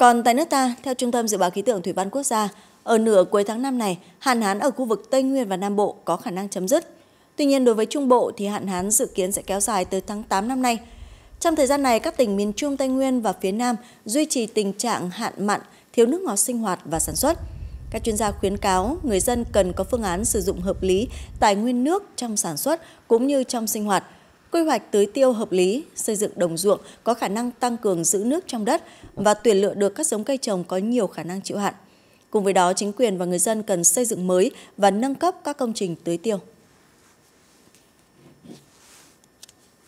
Còn tại nước ta, theo Trung tâm Dự báo Khí tượng Thủy văn Quốc gia, ở nửa cuối tháng năm này, hạn hán ở khu vực Tây Nguyên và Nam Bộ có khả năng chấm dứt. Tuy nhiên, đối với Trung Bộ thì hạn hán dự kiến sẽ kéo dài tới tháng 8 năm nay. Trong thời gian này, các tỉnh miền Trung Tây Nguyên và phía Nam duy trì tình trạng hạn mặn, thiếu nước ngọt sinh hoạt và sản xuất. Các chuyên gia khuyến cáo người dân cần có phương án sử dụng hợp lý tài nguyên nước trong sản xuất cũng như trong sinh hoạt – quy hoạch tưới tiêu hợp lý, xây dựng đồng ruộng có khả năng tăng cường giữ nước trong đất và tuyển lựa được các giống cây trồng có nhiều khả năng chịu hạn. Cùng với đó, chính quyền và người dân cần xây dựng mới và nâng cấp các công trình tưới tiêu.